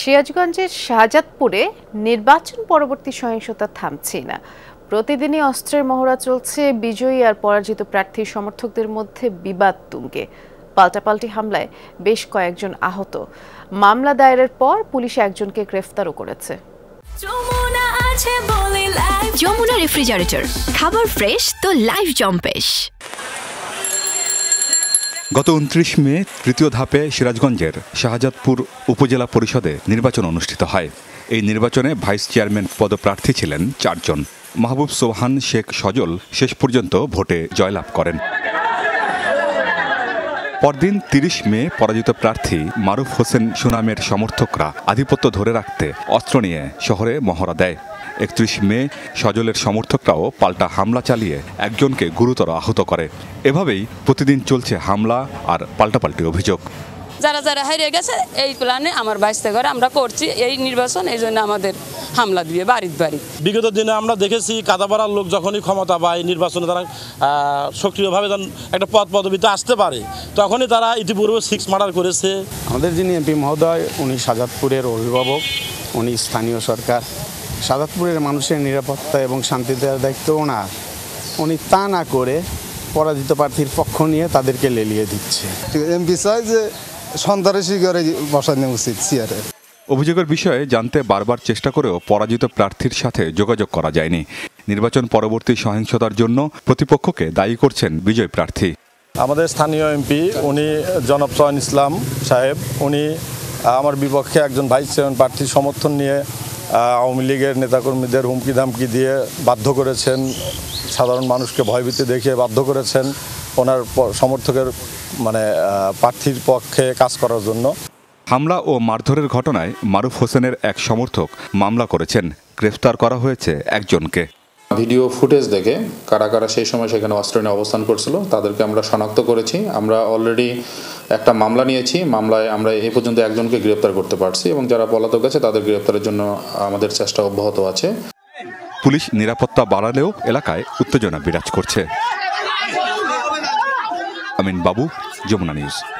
সিরাজগঞ্জের শাহজাদপুরে নির্বাচন পরবর্তী সহিংসতা থামছে না প্রতিদিনই অস্ত্রের মহড়া চলছে বিজয়ী আর পরাজিত প্রার্থী সমর্থকদের মধ্যে বিবাদ তুঙ্গে পাল্টাপাল্টি হামলায় বেশ কয়েকজন আহত মামলা দায়েরের পর পুলিশ একজনকে গ্রেফতারও করেছে যমুনা রেফ্রিজারেটর খাবার ফ্রেশ তো লাইফ জম্পেশ গত উনত্রিশ মে তৃতীয় ধাপে সিরাজগঞ্জের শাহজাদপুর উপজেলা পরিষদে নির্বাচন অনুষ্ঠিত হয় এই নির্বাচনে ভাইস চেয়ারম্যান পদপ্রার্থী ছিলেন চারজন মাহবুব সোহান শেখ সজল শেষ পর্যন্ত ভোটে জয়লাভ করেন পরদিন তিরিশ মে পরাজিত প্রার্থী মারুফ হোসেন সুনামের সমর্থকরা আধিপত্য ধরে রাখতে অস্ত্র নিয়ে শহরে মহড়া দেয় একত্রিশ মে সজলের সমর্থকরাও পাল্টা হামলা চালিয়ে একজনকে গুরুতর আহত করে এভাবেই প্রতিদিন চলছে হামলা আর পাল্টাপাল্টি অভিযোগ যারা যারা হারিয়ে গেছে এই প্ল্যানে আমার বাইসতে করে আমরা করছি এই নির্বাচন এই জন্য আমাদের হামলা দিয়ে বাড়ির বাড়ি বিগত দিনে আমরা দেখেছি কাদাপাড়ার লোক যখনই ক্ষমতা পায় নির্বাচনে তারা সক্রিয়ভাবে একটা পদ পদবিতে আসতে পারে তখনই তারা ইতিপূর্বে সিক্স মার্ডার করেছে আমাদের যিনি এমপি মহোদয় উনি সাজাদপুরের অভিভাবক উনি স্থানীয় সরকার সাদাতপুরের মানুষের নিরাপত্তা এবং শান্তি দেওয়ার দায়িত্ব না উনি তা না করে পরাজিত প্রার্থীর পক্ষ নিয়ে তাদেরকে লেলিয়ে দিচ্ছে এমপি চাই যে সন্ত্রাসী বসানো উচিত অভিযোগের বিষয়ে জানতে বারবার চেষ্টা করেও পরাজিত প্রার্থীর সাথে যোগাযোগ করা যায়নি নির্বাচন পরবর্তী সহিংসতার জন্য প্রতিপক্ষকে দায়ী করছেন বিজয় প্রার্থী আমাদের স্থানীয় এমপি উনি জনাব ইসলাম সাহেব উনি আমার বিপক্ষে একজন ভাইস চেয়ারম্যান প্রার্থীর সমর্থন নিয়ে আওয়ামী লীগের নেতাকর্মীদের হুমকি ধামকি দিয়ে বাধ্য করেছেন সাধারণ মানুষকে ভয়ভীতি দেখিয়ে বাধ্য করেছেন ওনার সমর্থকের মানে প্রার্থীর পক্ষে কাজ করার জন্য হামলা ও মারধরের ঘটনায় মারুফ হোসেনের এক সমর্থক মামলা করেছেন গ্রেফতার করা হয়েছে একজনকে ভিডিও ফুটেজ দেখে কারা কারা সেই সময় সেখানে অস্ত্র অবস্থান করছিল তাদেরকে আমরা শনাক্ত করেছি আমরা অলরেডি একটা মামলা নিয়েছি মামলায় আমরা এই পর্যন্ত একজনকে গ্রেপ্তার করতে পারছি এবং যারা পলাতক আছে তাদের গ্রেপ্তারের জন্য আমাদের চেষ্টা অব্যাহত আছে পুলিশ নিরাপত্তা বাড়ালেও এলাকায় উত্তেজনা বিরাজ করছে আমিন বাবু যমুনা নিউজ